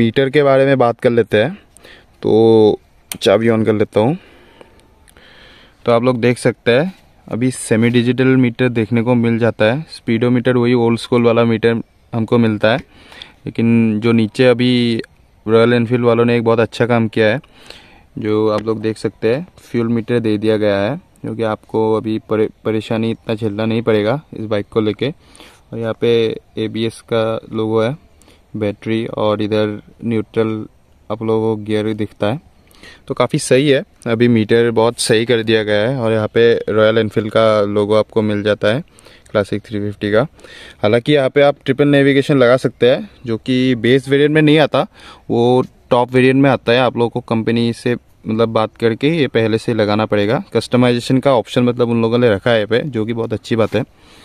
metre के बारे में बात कर लेते हैं तो चाबी ऑन कर लेता हूँ तो आप लोग देख सकते हैं अभी सेमी डिजिटल मीटर देखने को मिल जाता है स्पीडोमीटर वही ओल्ड स्कूल वाला मीटर हमको मिलता है लेकिन जो नीचे अभी रॉयल एनफील्ड वालों ने एक बहुत अच्छा काम किया है जो आप लोग देख सकते हैं फ्यूल मीटर दे दिया गया है जो कि आपको अभी परे, परेशानी इतना झेलना नहीं पड़ेगा इस बाइक को लेके और यहाँ पे एबीएस का लोगो है बैटरी और इधर न्यूट्रल आप लोगों को गियर दिखता है तो काफ़ी सही है अभी मीटर बहुत सही कर दिया गया है और यहाँ पे रॉयल एनफील्ड का लोगो आपको मिल जाता है क्लासिक 350 का हालांकि यहाँ पे आप ट्रिपल नेविगेशन लगा सकते हैं जो कि बेस वेरिएंट में नहीं आता वो टॉप वेरिएंट में आता है आप लोगों को कंपनी से मतलब बात करके ये पहले से लगाना पड़ेगा कस्टमाइजेशन का ऑप्शन मतलब उन लोगों ने रखा है यहाँ पर जो कि बहुत अच्छी बात है